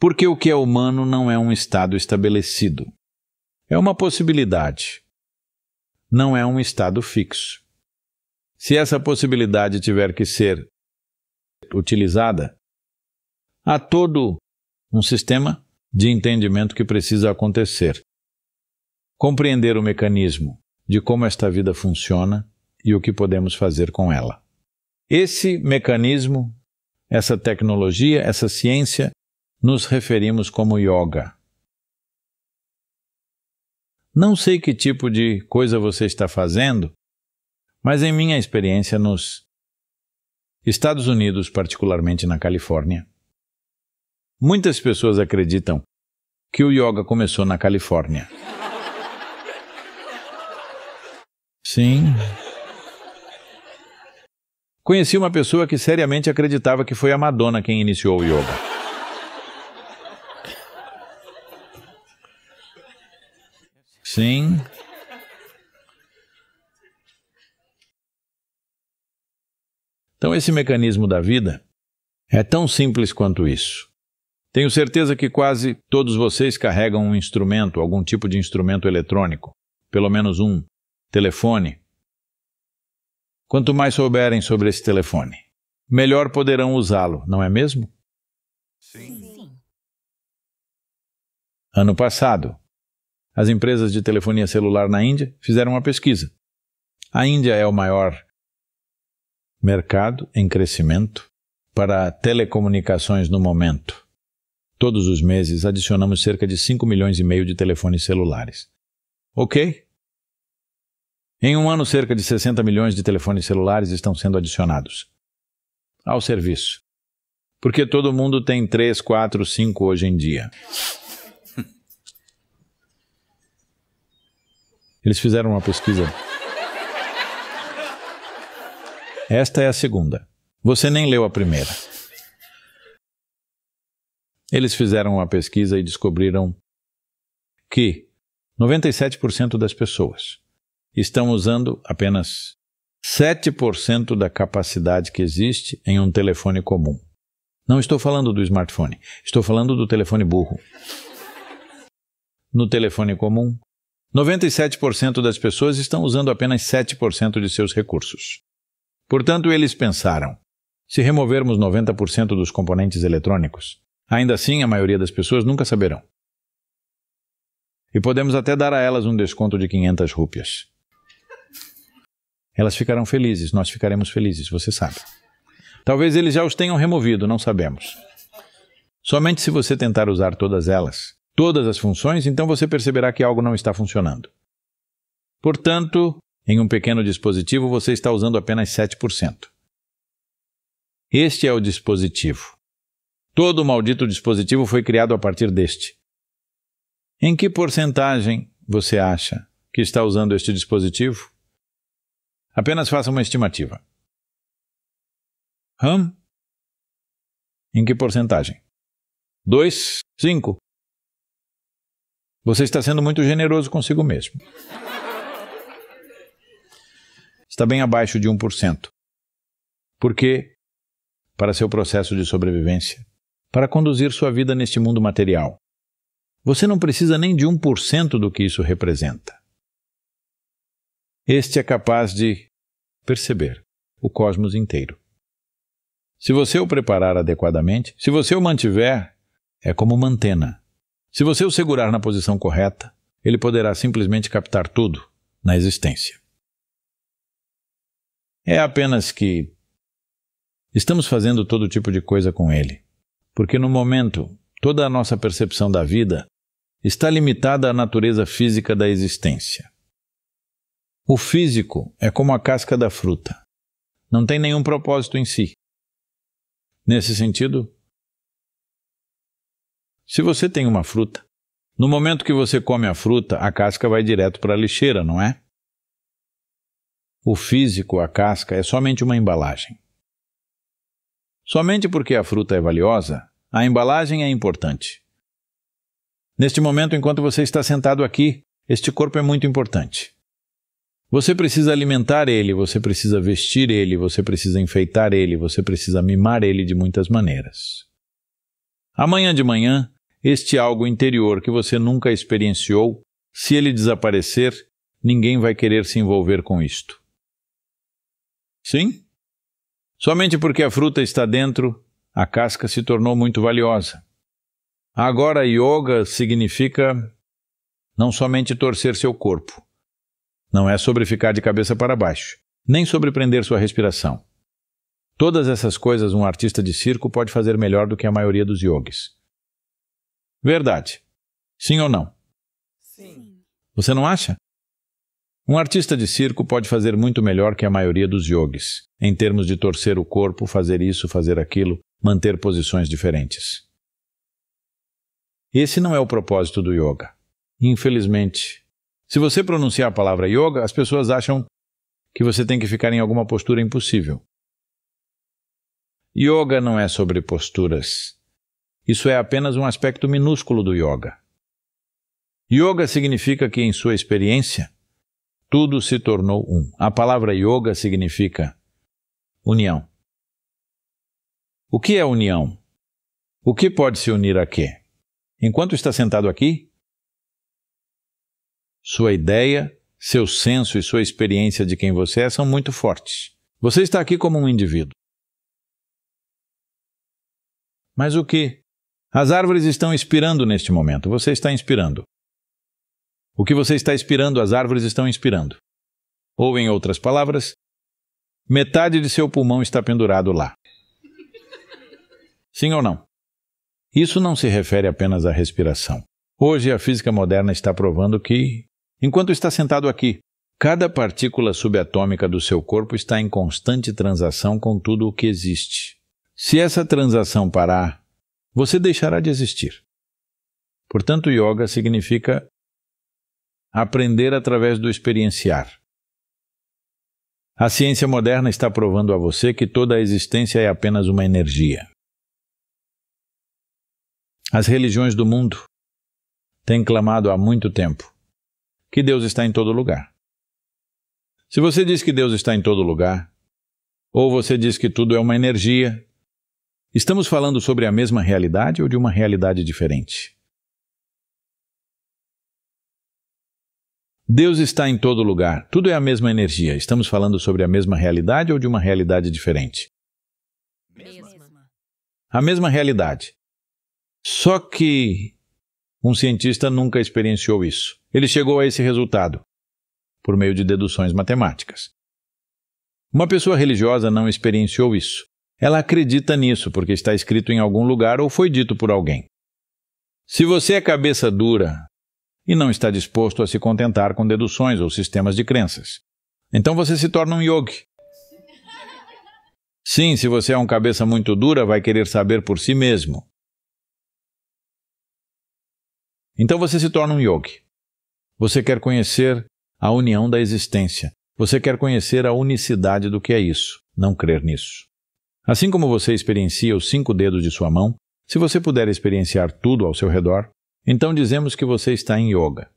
porque o que é humano não é um estado estabelecido. É uma possibilidade. Não é um estado fixo. Se essa possibilidade tiver que ser utilizada, há todo um sistema de entendimento que precisa acontecer. Compreender o mecanismo de como esta vida funciona e o que podemos fazer com ela. Esse mecanismo, essa tecnologia, essa ciência nos referimos como yoga. Não sei que tipo de coisa você está fazendo, mas em minha experiência nos Estados Unidos, particularmente na Califórnia, muitas pessoas acreditam que o yoga começou na Califórnia. Sim. Conheci uma pessoa que seriamente acreditava que foi a Madonna quem iniciou o yoga. Sim. Então, esse mecanismo da vida é tão simples quanto isso. Tenho certeza que quase todos vocês carregam um instrumento, algum tipo de instrumento eletrônico, pelo menos um telefone. Quanto mais souberem sobre esse telefone, melhor poderão usá-lo, não é mesmo? Sim. Ano passado, as empresas de telefonia celular na Índia fizeram uma pesquisa. A Índia é o maior mercado em crescimento para telecomunicações no momento. Todos os meses adicionamos cerca de 5 milhões e meio de telefones celulares. Ok? Em um ano, cerca de 60 milhões de telefones celulares estão sendo adicionados ao serviço. Porque todo mundo tem 3, 4, 5 hoje em dia. Eles fizeram uma pesquisa. Esta é a segunda. Você nem leu a primeira. Eles fizeram uma pesquisa e descobriram que 97% das pessoas estão usando apenas 7% da capacidade que existe em um telefone comum. Não estou falando do smartphone, estou falando do telefone burro. No telefone comum, 97% das pessoas estão usando apenas 7% de seus recursos. Portanto, eles pensaram: se removermos 90% dos componentes eletrônicos, ainda assim a maioria das pessoas nunca saberão. E podemos até dar a elas um desconto de 500 rúpias. Elas ficarão felizes, nós ficaremos felizes, você sabe. Talvez eles já os tenham removido, não sabemos. Somente se você tentar usar todas elas, todas as funções, então você perceberá que algo não está funcionando. Portanto, em um pequeno dispositivo você está usando apenas 7%. Este é o dispositivo. Todo o maldito dispositivo foi criado a partir deste. Em que porcentagem você acha que está usando este dispositivo? Apenas faça uma estimativa. Hum? Em que porcentagem? 2, 5, você está sendo muito generoso consigo mesmo. Está bem abaixo de 1%. Por quê? Para seu processo de sobrevivência, para conduzir sua vida neste mundo material. Você não precisa nem de 1% do que isso representa. Este é capaz de perceber o cosmos inteiro. Se você o preparar adequadamente, se você o mantiver, é como antena se você o segurar na posição correta, ele poderá simplesmente captar tudo na existência. É apenas que estamos fazendo todo tipo de coisa com ele, porque no momento toda a nossa percepção da vida está limitada à natureza física da existência. O físico é como a casca da fruta, não tem nenhum propósito em si. Nesse sentido, se você tem uma fruta, no momento que você come a fruta, a casca vai direto para a lixeira, não é? O físico, a casca, é somente uma embalagem. Somente porque a fruta é valiosa, a embalagem é importante. Neste momento, enquanto você está sentado aqui, este corpo é muito importante. Você precisa alimentar ele, você precisa vestir ele, você precisa enfeitar ele, você precisa mimar ele de muitas maneiras. Amanhã de manhã, este algo interior que você nunca experienciou, se ele desaparecer, ninguém vai querer se envolver com isto. Sim? Somente porque a fruta está dentro, a casca se tornou muito valiosa. Agora, yoga significa não somente torcer seu corpo. Não é sobre ficar de cabeça para baixo, nem sobre prender sua respiração. Todas essas coisas um artista de circo pode fazer melhor do que a maioria dos yogis. Verdade. Sim ou não? Sim. Você não acha? Um artista de circo pode fazer muito melhor que a maioria dos yogis, em termos de torcer o corpo, fazer isso, fazer aquilo, manter posições diferentes. Esse não é o propósito do yoga. Infelizmente. Se você pronunciar a palavra yoga, as pessoas acham que você tem que ficar em alguma postura impossível. Yoga não é sobre posturas. Isso é apenas um aspecto minúsculo do yoga. Yoga significa que, em sua experiência, tudo se tornou um. A palavra yoga significa união. O que é união? O que pode se unir a quê? Enquanto está sentado aqui, sua ideia, seu senso e sua experiência de quem você é são muito fortes. Você está aqui como um indivíduo. Mas o que as árvores estão inspirando neste momento. Você está inspirando. O que você está inspirando, as árvores estão inspirando. Ou, em outras palavras, metade de seu pulmão está pendurado lá. Sim ou não? Isso não se refere apenas à respiração. Hoje, a física moderna está provando que, enquanto está sentado aqui, cada partícula subatômica do seu corpo está em constante transação com tudo o que existe. Se essa transação parar, você deixará de existir. Portanto, yoga significa aprender através do experienciar. A ciência moderna está provando a você que toda a existência é apenas uma energia. As religiões do mundo têm clamado há muito tempo que Deus está em todo lugar. Se você diz que Deus está em todo lugar, ou você diz que tudo é uma energia, Estamos falando sobre a mesma realidade ou de uma realidade diferente? Deus está em todo lugar, tudo é a mesma energia. Estamos falando sobre a mesma realidade ou de uma realidade diferente? Mesma. A mesma realidade. Só que um cientista nunca experienciou isso. Ele chegou a esse resultado por meio de deduções matemáticas. Uma pessoa religiosa não experienciou isso. Ela acredita nisso porque está escrito em algum lugar ou foi dito por alguém. Se você é cabeça dura e não está disposto a se contentar com deduções ou sistemas de crenças, então você se torna um yogi. Sim, se você é um cabeça muito dura, vai querer saber por si mesmo. Então você se torna um yogi. Você quer conhecer a união da existência. Você quer conhecer a unicidade do que é isso, não crer nisso. Assim como você experiencia os cinco dedos de sua mão, se você puder experienciar tudo ao seu redor, então dizemos que você está em yoga.